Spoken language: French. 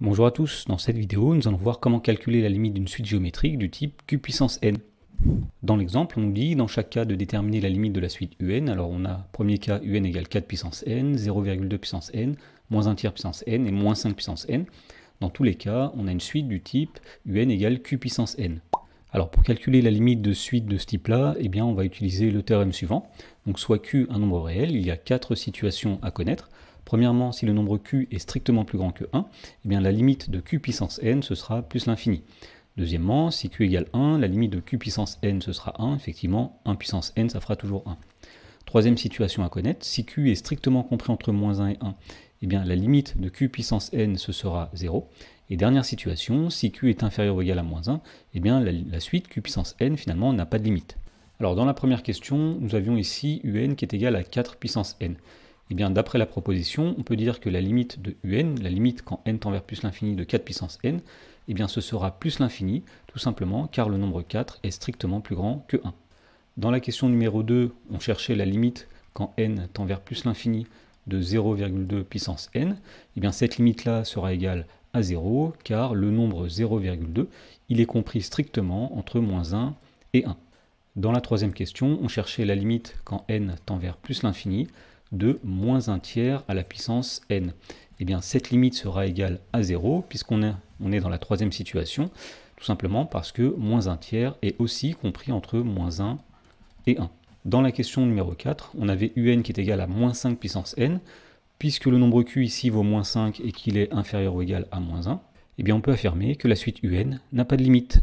Bonjour à tous, dans cette vidéo nous allons voir comment calculer la limite d'une suite géométrique du type q puissance n. Dans l'exemple on nous dit dans chaque cas de déterminer la limite de la suite un, alors on a premier cas un égale 4 puissance n, 0,2 puissance n, moins 1 tiers puissance n et moins 5 puissance n. Dans tous les cas on a une suite du type un égale q puissance n. Alors pour calculer la limite de suite de ce type-là, eh bien on va utiliser le théorème suivant. Donc soit Q un nombre réel, il y a quatre situations à connaître. Premièrement, si le nombre Q est strictement plus grand que 1, eh bien la limite de Q puissance n, ce sera plus l'infini. Deuxièmement, si Q égale 1, la limite de Q puissance n, ce sera 1. Effectivement, 1 puissance n, ça fera toujours 1. Troisième situation à connaître, si Q est strictement compris entre moins 1 et 1, eh bien la limite de Q puissance n, ce sera 0. Et dernière situation, si Q est inférieur ou égal à moins 1, eh bien la, suite Q puissance n finalement n'a pas de limite. Alors dans la première question, nous avions ici un qui est égal à 4 puissance n. Eh bien d'après la proposition, on peut dire que la limite de un, la limite quand n tend vers plus l'infini de 4 puissance n, eh bien ce sera plus l'infini, tout simplement car le nombre 4 est strictement plus grand que 1. Dans la question numéro 2, on cherchait la limite quand n tend vers plus l'infini de 0,2 puissance n. Et eh bien cette limite-là sera égale à 0, car le nombre 0,2, il est compris strictement entre moins 1 et 1. Dans la troisième question, on cherchait la limite quand n tend vers plus l'infini de moins 1 tiers à la puissance n. Et eh bien cette limite sera égale à 0, puisqu'on est, dans la troisième situation, tout simplement parce que moins 1 tiers est aussi compris entre moins 1 et et 1. Dans la question numéro 4, on avait un qui est égal à moins 5 puissance n, puisque le nombre q ici vaut moins 5 et qu'il est inférieur ou égal à moins 1, et eh bien on peut affirmer que la suite un n'a pas de limite.